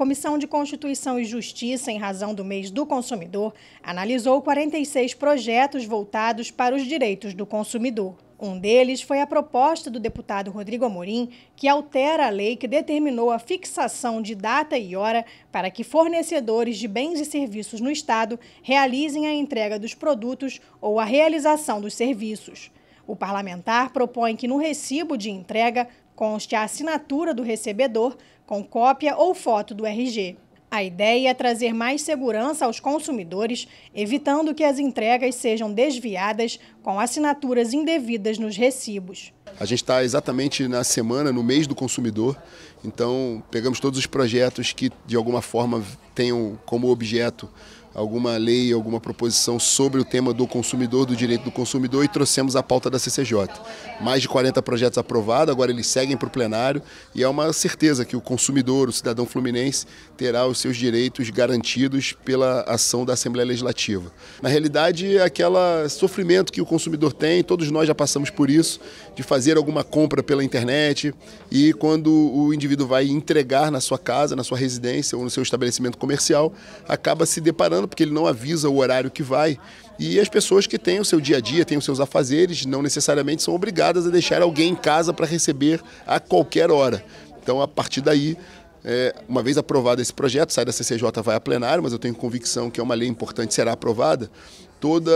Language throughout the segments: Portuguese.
Comissão de Constituição e Justiça, em razão do mês do consumidor, analisou 46 projetos voltados para os direitos do consumidor. Um deles foi a proposta do deputado Rodrigo Amorim, que altera a lei que determinou a fixação de data e hora para que fornecedores de bens e serviços no Estado realizem a entrega dos produtos ou a realização dos serviços. O parlamentar propõe que no recibo de entrega conste a assinatura do recebedor com cópia ou foto do RG. A ideia é trazer mais segurança aos consumidores, evitando que as entregas sejam desviadas com assinaturas indevidas nos recibos. A gente está exatamente na semana, no mês do consumidor, então pegamos todos os projetos que de alguma forma tenham como objeto alguma lei, alguma proposição sobre o tema do consumidor, do direito do consumidor e trouxemos a pauta da CCJ. Mais de 40 projetos aprovados, agora eles seguem para o plenário e é uma certeza que o consumidor, o cidadão fluminense, terá os seus direitos garantidos pela ação da Assembleia Legislativa. Na realidade, é aquele sofrimento que o consumidor tem, todos nós já passamos por isso, de fazer alguma compra pela internet e quando o indivíduo vai entregar na sua casa, na sua residência ou no seu estabelecimento comercial, acaba se deparando porque ele não avisa o horário que vai. E as pessoas que têm o seu dia a dia, têm os seus afazeres, não necessariamente são obrigadas a deixar alguém em casa para receber a qualquer hora. Então, a partir daí, é, uma vez aprovado esse projeto, sai da CCJ, vai a plenário, mas eu tenho convicção que é uma lei importante, será aprovada toda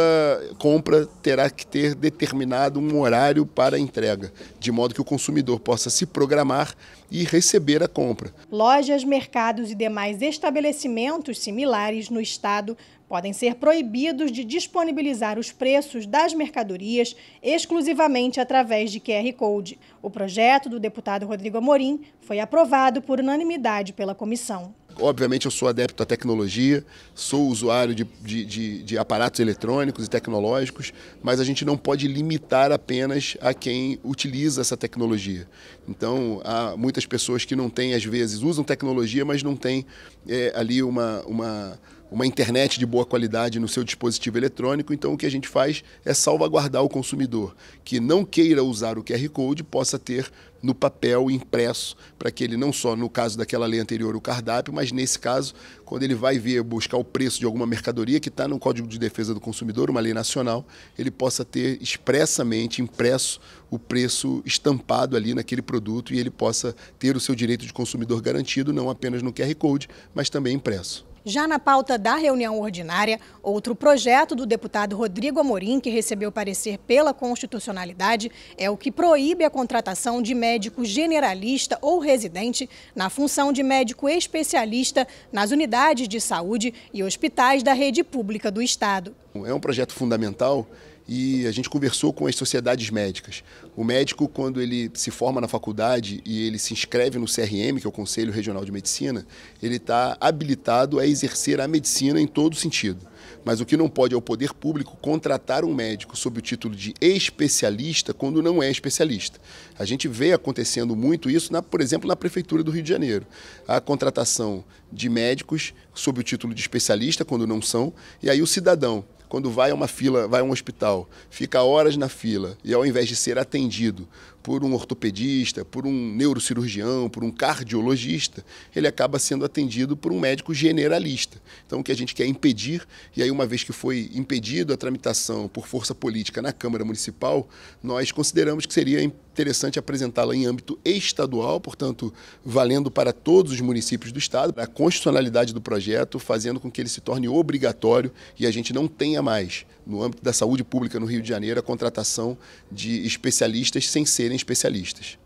compra terá que ter determinado um horário para entrega, de modo que o consumidor possa se programar e receber a compra. Lojas, mercados e demais estabelecimentos similares no estado podem ser proibidos de disponibilizar os preços das mercadorias exclusivamente através de QR Code. O projeto do deputado Rodrigo Amorim foi aprovado por unanimidade pela comissão obviamente eu sou adepto à tecnologia, sou usuário de, de, de, de, aparatos eletrônicos e tecnológicos, mas a gente não pode limitar apenas a quem utiliza essa tecnologia. Então, há muitas pessoas que não têm, às vezes, usam tecnologia, mas não têm é, ali uma, uma uma internet de boa qualidade no seu dispositivo eletrônico, então o que a gente faz é salvaguardar o consumidor que não queira usar o QR Code possa ter no papel impresso, para que ele não só no caso daquela lei anterior o cardápio, mas nesse caso, quando ele vai ver buscar o preço de alguma mercadoria que está no Código de Defesa do Consumidor, uma lei nacional, ele possa ter expressamente impresso o preço estampado ali naquele produto e ele possa ter o seu direito de consumidor garantido, não apenas no QR Code, mas também impresso. Já na pauta da reunião ordinária, outro projeto do deputado Rodrigo Amorim, que recebeu parecer pela constitucionalidade, é o que proíbe a contratação de médico generalista ou residente na função de médico especialista nas unidades de saúde e hospitais da rede pública do Estado. É um projeto fundamental e a gente conversou com as sociedades médicas. O médico, quando ele se forma na faculdade e ele se inscreve no CRM, que é o Conselho Regional de Medicina, ele está habilitado a exercer a medicina em todo sentido. Mas o que não pode é o poder público contratar um médico sob o título de especialista quando não é especialista. A gente vê acontecendo muito isso, na, por exemplo, na Prefeitura do Rio de Janeiro. A contratação de médicos sob o título de especialista quando não são, e aí o cidadão quando vai a uma fila, vai a um hospital, fica horas na fila e ao invés de ser atendido por um ortopedista, por um neurocirurgião, por um cardiologista, ele acaba sendo atendido por um médico generalista. Então, o que a gente quer impedir, e aí, uma vez que foi impedido a tramitação por força política na Câmara Municipal, nós consideramos que seria interessante apresentá-la em âmbito estadual, portanto, valendo para todos os municípios do Estado, a constitucionalidade do projeto, fazendo com que ele se torne obrigatório e a gente não tenha mais, no âmbito da saúde pública no Rio de Janeiro, a contratação de especialistas sem serem serem especialistas.